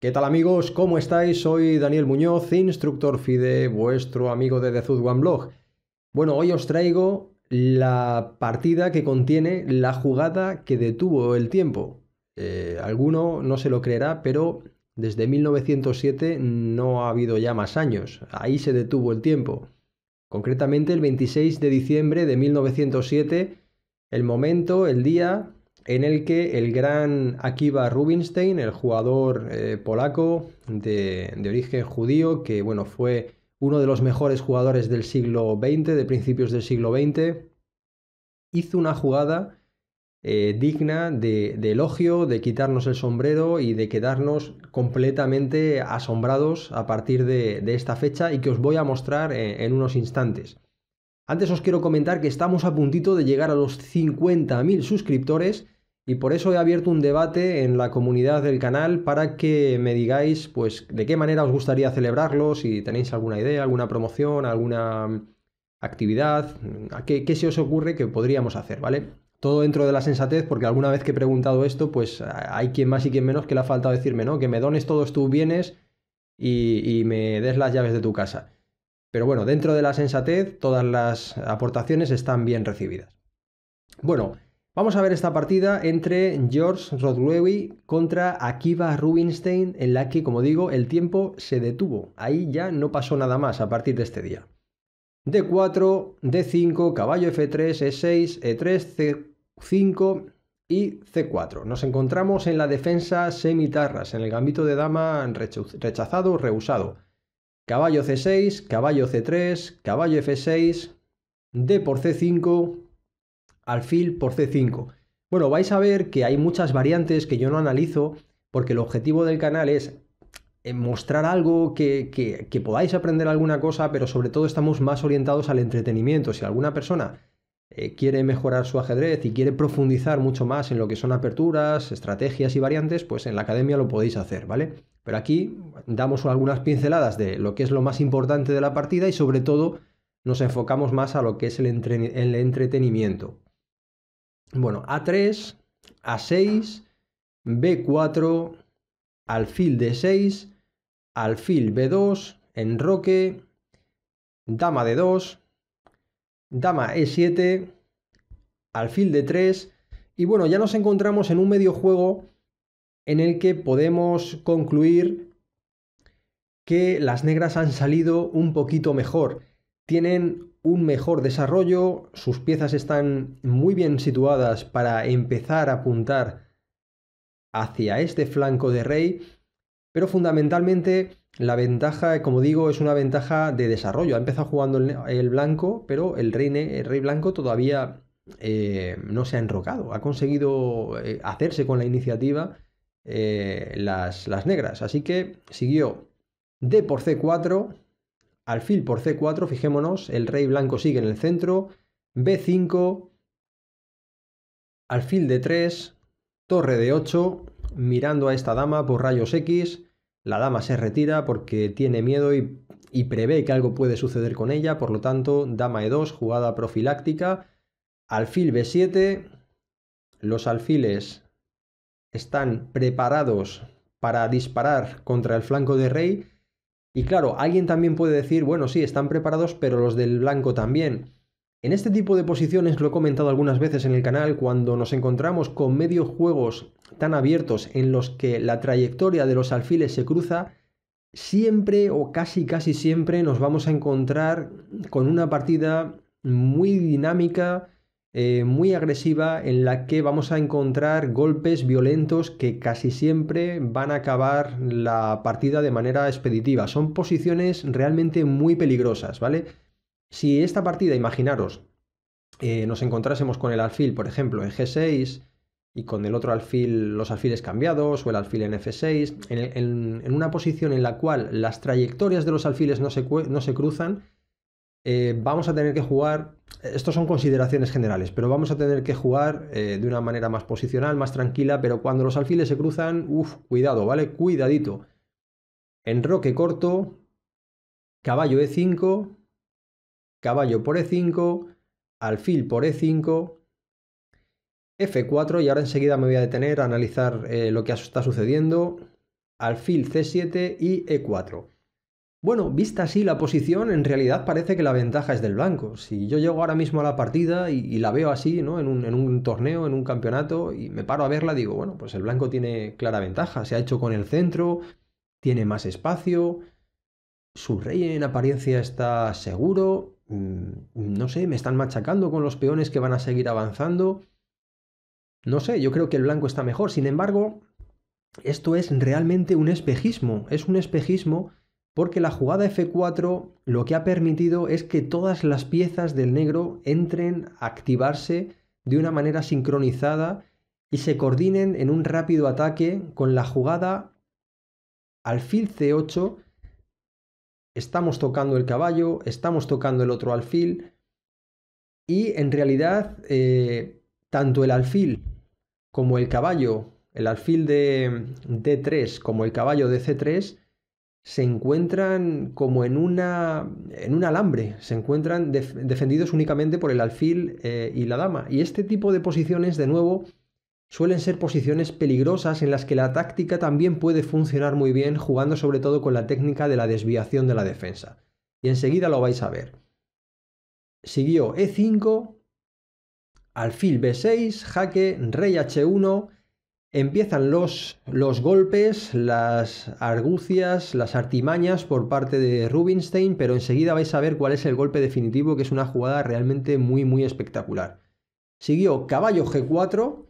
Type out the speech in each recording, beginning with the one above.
¿Qué tal amigos? ¿Cómo estáis? Soy Daniel Muñoz, instructor FIDE, vuestro amigo de The Food One Blog. Bueno, hoy os traigo la partida que contiene la jugada que detuvo el tiempo. Eh, alguno no se lo creerá, pero desde 1907 no ha habido ya más años. Ahí se detuvo el tiempo. Concretamente el 26 de diciembre de 1907, el momento, el día en el que el gran Akiva Rubinstein, el jugador eh, polaco de, de, origen judío, que bueno, fue uno de los mejores jugadores del siglo XX, de principios del siglo XX, hizo una jugada eh, digna de, elogio, de quitarnos el sombrero y de quedarnos completamente asombrados a partir de, esta fecha y que os voy a mostrar en, unos instantes. Antes os quiero comentar que estamos a puntito de llegar a los 50.000 suscriptores y por eso he abierto un debate en la comunidad del canal para que me digáis pues de qué manera os gustaría celebrarlo, si tenéis alguna idea, alguna promoción, alguna actividad, qué se os ocurre que podríamos hacer, ¿vale? todo dentro de la sensatez, porque alguna vez que he preguntado esto, pues hay quien más y quien menos que le ha faltado decirme, ¿no? Que me dones todos tus bienes y, me des las llaves de tu casa. Pero bueno, dentro de la sensatez, todas las aportaciones están bien recibidas. Bueno, vamos a ver esta partida entre George Rodwewy contra Akiva Rubinstein, en la que, como digo, el tiempo se detuvo. Ahí ya no pasó nada más a partir de este día. D4, D5, caballo F3, E6, E3, C, 5 y C4. Nos encontramos en la defensa semitarras, en el gambito de dama rechazado, rehusado. Caballo C6, caballo C3, caballo F6, D por C5, alfil por C5. Bueno, vais a ver que hay muchas variantes que yo no analizo porque el objetivo del canal es eh, mostrar algo que, que, que podáis aprender alguna cosa, pero sobre todo estamos más orientados al entretenimiento. Si alguna persona eh, quiere mejorar su ajedrez y quiere profundizar mucho más en lo que son aperturas, estrategias y variantes, pues en la academia lo podéis hacer, ¿vale? Pero aquí damos algunas pinceladas de lo que es lo más importante de la partida y sobre todo nos enfocamos más a lo que es el, el entretenimiento. Bueno, A3, A6, B4, alfil D6, alfil B2, enroque, dama de 2 dama e7, alfil de 3 y bueno, ya nos encontramos en un medio juego en el que podemos concluir que las negras han salido un poquito mejor. Tienen un mejor desarrollo, sus piezas están muy bien situadas para empezar a apuntar hacia este flanco de rey, pero fundamentalmente la ventaja, como digo, es una ventaja de desarrollo. Ha empezado jugando el, blanco, pero el rey, el rey blanco todavía eh, no se ha enrocado. Ha conseguido eh, hacerse con la iniciativa eh, las, las, negras. Así que siguió D por C4, alfil por C4, fijémonos, el rey blanco sigue en el centro, B5, alfil de 3, torre de 8, mirando a esta dama por rayos X, la dama se retira porque tiene miedo y, prevé que algo puede suceder con ella, por lo tanto, dama e2, jugada profiláctica, alfil b7, los alfiles están preparados para disparar contra el flanco de rey, y claro, alguien también puede decir, bueno, sí, están preparados, pero los del blanco también. En este tipo de posiciones, lo he comentado algunas veces en el canal, cuando nos encontramos con medios juegos tan abiertos en los que la trayectoria de los alfiles se cruza, siempre o casi casi siempre nos vamos a encontrar con una partida muy dinámica, eh, muy agresiva, en la que vamos a encontrar golpes violentos que casi siempre van a acabar la partida de manera expeditiva. Son posiciones realmente muy peligrosas, ¿vale? Si esta partida, imaginaros, eh, nos encontrásemos con el alfil, por ejemplo, en G6 y con el otro alfil, los alfiles cambiados o el alfil en F6, en, una posición en la cual las trayectorias de los alfiles no se, no se cruzan, eh, vamos a tener que jugar, estos son consideraciones generales, pero vamos a tener que jugar eh, de una manera más posicional, más tranquila, pero cuando los alfiles se cruzan, uff, cuidado, ¿vale? Cuidadito. Enroque corto, caballo E5, caballo por e5, alfil por e5, f4 y ahora enseguida me voy a detener a analizar eh, lo que está sucediendo, alfil c7 y e4. Bueno, vista así la posición, en realidad parece que la ventaja es del blanco. Si yo llego ahora mismo a la partida y, la veo así, ¿no? En un, en un, torneo, en un campeonato, y me paro a verla, digo, bueno, pues el blanco tiene clara ventaja. Se ha hecho con el centro, tiene más espacio, su rey en apariencia está seguro, Mm, no sé, me están machacando con los peones que van a seguir avanzando. No sé, yo creo que el blanco está mejor. Sin embargo, esto es realmente un espejismo. Es un espejismo porque la jugada F4 lo que ha permitido es que todas las piezas del negro entren a activarse de una manera sincronizada y se coordinen en un rápido ataque con la jugada alfil C8 estamos tocando el caballo, estamos tocando el otro alfil y en realidad eh, tanto el alfil como el caballo, el alfil de D3 como el caballo de C3 se encuentran como en, una, en un alambre, se encuentran defendidos únicamente por el alfil eh, y la dama. Y este tipo de posiciones, de nuevo, suelen ser posiciones peligrosas en las que la táctica también puede funcionar muy bien jugando sobre todo con la técnica de la desviación de la defensa. Y enseguida lo vais a ver. Siguió E5, alfil B6, jaque, rey H1, empiezan los, los golpes, las argucias, las artimañas por parte de Rubinstein, pero enseguida vais a ver cuál es el golpe definitivo, que es una jugada realmente muy muy espectacular. Siguió caballo G4,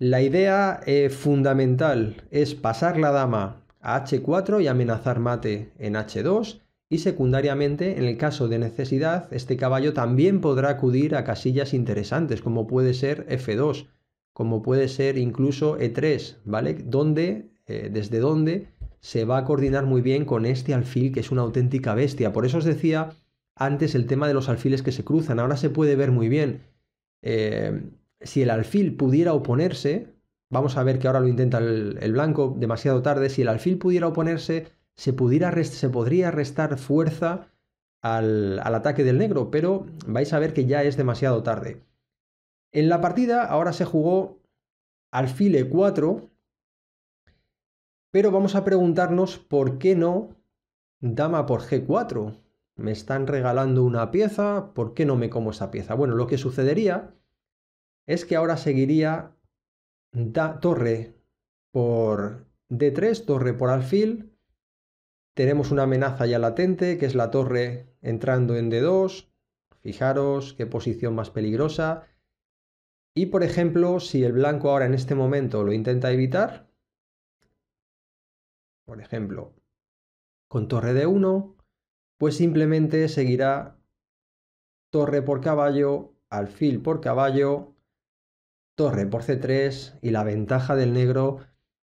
la idea eh, fundamental es pasar la dama a h4 y amenazar mate en h2 y secundariamente, en el caso de necesidad, este caballo también podrá acudir a casillas interesantes como puede ser f2, como puede ser incluso e3, ¿vale? Donde, eh, desde donde se va a coordinar muy bien con este alfil que es una auténtica bestia. Por eso os decía antes el tema de los alfiles que se cruzan, ahora se puede ver muy bien. Eh, si el alfil pudiera oponerse, vamos a ver que ahora lo intenta el, blanco demasiado tarde, si el alfil pudiera oponerse, se, pudiera se podría restar fuerza al, al ataque del negro, pero vais a ver que ya es demasiado tarde. En la partida ahora se jugó alfil e4, pero vamos a preguntarnos por qué no dama por g4. Me están regalando una pieza, ¿por qué no me como esa pieza? Bueno, lo que sucedería es que ahora seguiría torre por D3, torre por alfil. Tenemos una amenaza ya latente, que es la torre entrando en D2. Fijaros qué posición más peligrosa. Y por ejemplo, si el blanco ahora en este momento lo intenta evitar, por ejemplo, con torre D1, pues simplemente seguirá torre por caballo, alfil por caballo, torre por c3 y la ventaja del negro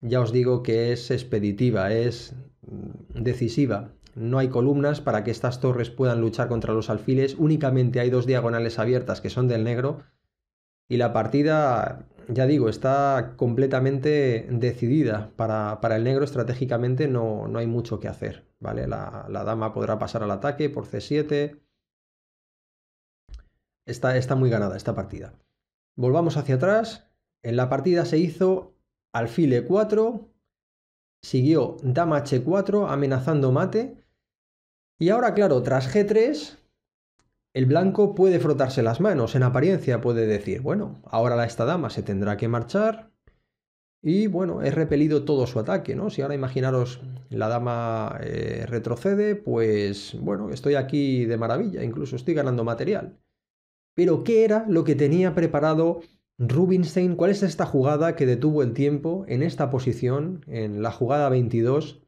ya os digo que es expeditiva, es mm, decisiva. No hay columnas para que estas torres puedan luchar contra los alfiles, únicamente hay dos diagonales abiertas que son del negro y la partida, ya digo, está completamente decidida. Para, el negro estratégicamente no, hay mucho que hacer, ¿vale? La, dama podrá pasar al ataque por c7. Está, está muy ganada esta partida. Volvamos hacia atrás. En la partida se hizo alfil e4, siguió dama h4 amenazando mate. Y ahora, claro, tras g3, el blanco puede frotarse las manos. En apariencia puede decir, bueno, ahora esta dama se tendrá que marchar. Y bueno, he repelido todo su ataque, ¿no? Si ahora imaginaros la dama eh, retrocede, pues bueno, estoy aquí de maravilla, incluso estoy ganando material. Pero ¿qué era lo que tenía preparado Rubinstein? ¿Cuál es esta jugada que detuvo el tiempo en esta posición, en la jugada 22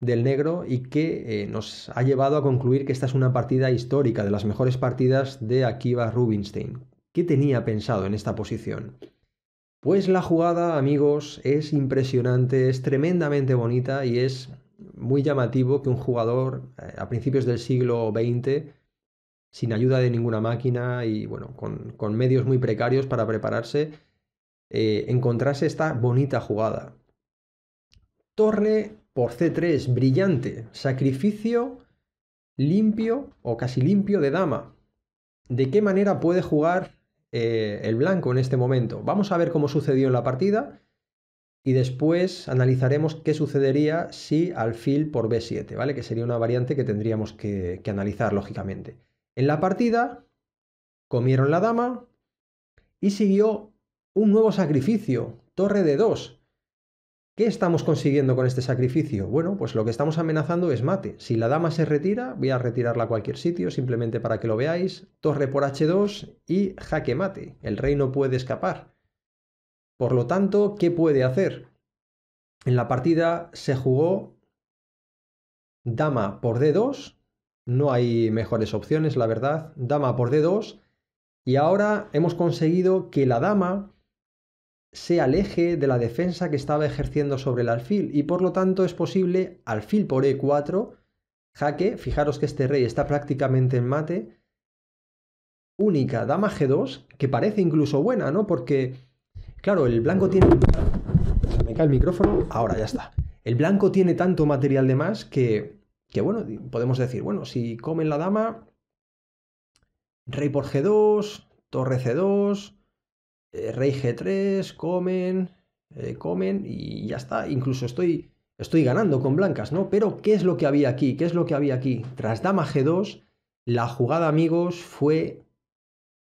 del negro y que eh, nos ha llevado a concluir que esta es una partida histórica, de las mejores partidas de Akiva Rubinstein? ¿Qué tenía pensado en esta posición? Pues la jugada, amigos, es impresionante, es tremendamente bonita y es muy llamativo que un jugador eh, a principios del siglo XX sin ayuda de ninguna máquina y bueno, con, medios muy precarios para prepararse, eh, encontrase esta bonita jugada. Torre por C3, brillante, sacrificio limpio o casi limpio de dama. ¿De qué manera puede jugar eh, el blanco en este momento? Vamos a ver cómo sucedió en la partida y después analizaremos qué sucedería si alfil por B7, ¿vale? Que sería una variante que tendríamos que analizar, lógicamente en la partida, comieron la dama y siguió un nuevo sacrificio, torre de 2 ¿Qué estamos consiguiendo con este sacrificio? Bueno, pues lo que estamos amenazando es mate. Si la dama se retira, voy a retirarla a cualquier sitio, simplemente para que lo veáis, torre por h2 y jaque mate. El rey no puede escapar. Por lo tanto, ¿qué puede hacer? En la partida se jugó dama por d2, no hay mejores opciones, la verdad. Dama por D2. Y ahora hemos conseguido que la dama se aleje de la defensa que estaba ejerciendo sobre el alfil y por lo tanto es posible alfil por E4, jaque, fijaros que este rey está prácticamente en mate, única dama G2, que parece incluso buena, ¿no? Porque, claro, el blanco tiene... me cae el micrófono, ahora ya está. El blanco tiene tanto material de más que que bueno, podemos decir, bueno, si comen la dama, rey por G2, torre C2, eh, rey G3, comen, eh, comen y ya está. Incluso estoy, estoy ganando con blancas, ¿no? Pero ¿qué es lo que había aquí? ¿Qué es lo que había aquí? Tras dama G2, la jugada, amigos, fue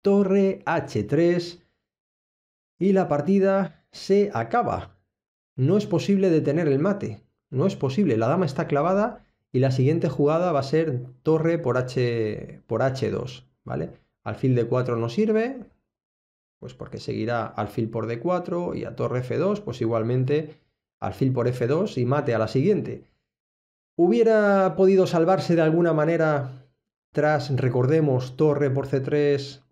torre H3 y la partida se acaba. No es posible detener el mate, no es posible. La dama está clavada y la siguiente jugada va a ser torre por, H, por H2, ¿vale? Alfil de 4 no sirve, pues porque seguirá alfil por D4 y a torre F2, pues igualmente alfil por F2 y mate a la siguiente. ¿Hubiera podido salvarse de alguna manera tras, recordemos, torre por C3,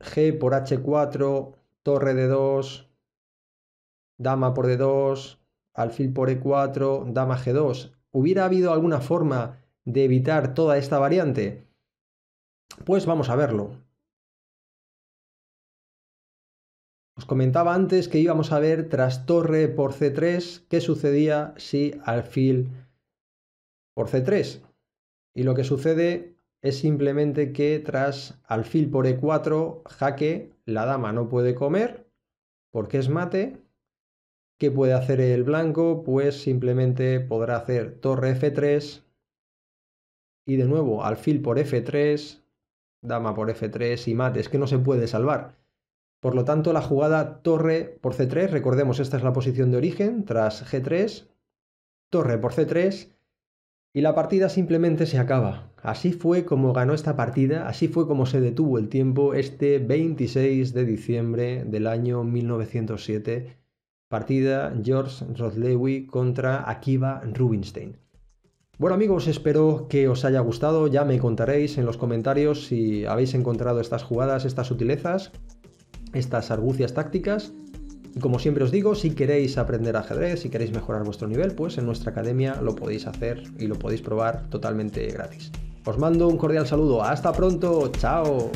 G por H4, torre D2, dama por D2, alfil por e4, dama g2. ¿Hubiera habido alguna forma de evitar toda esta variante? Pues vamos a verlo. Os comentaba antes que íbamos a ver tras torre por c3 qué sucedía si alfil por c3. Y lo que sucede es simplemente que tras alfil por e4, jaque, la dama no puede comer porque es mate ¿Qué puede hacer el blanco? Pues simplemente podrá hacer torre F3 y de nuevo alfil por F3, dama por F3 y mate. Es que no se puede salvar. Por lo tanto, la jugada torre por C3, recordemos, esta es la posición de origen, tras G3, torre por C3 y la partida simplemente se acaba. Así fue como ganó esta partida, así fue como se detuvo el tiempo este 26 de diciembre del año 1907 partida George Rothlewy contra Akiva Rubinstein. Bueno amigos, espero que os haya gustado, ya me contaréis en los comentarios si habéis encontrado estas jugadas, estas sutilezas, estas argucias tácticas. Y como siempre os digo, si queréis aprender ajedrez, si queréis mejorar vuestro nivel, pues en nuestra academia lo podéis hacer y lo podéis probar totalmente gratis. Os mando un cordial saludo, hasta pronto, chao.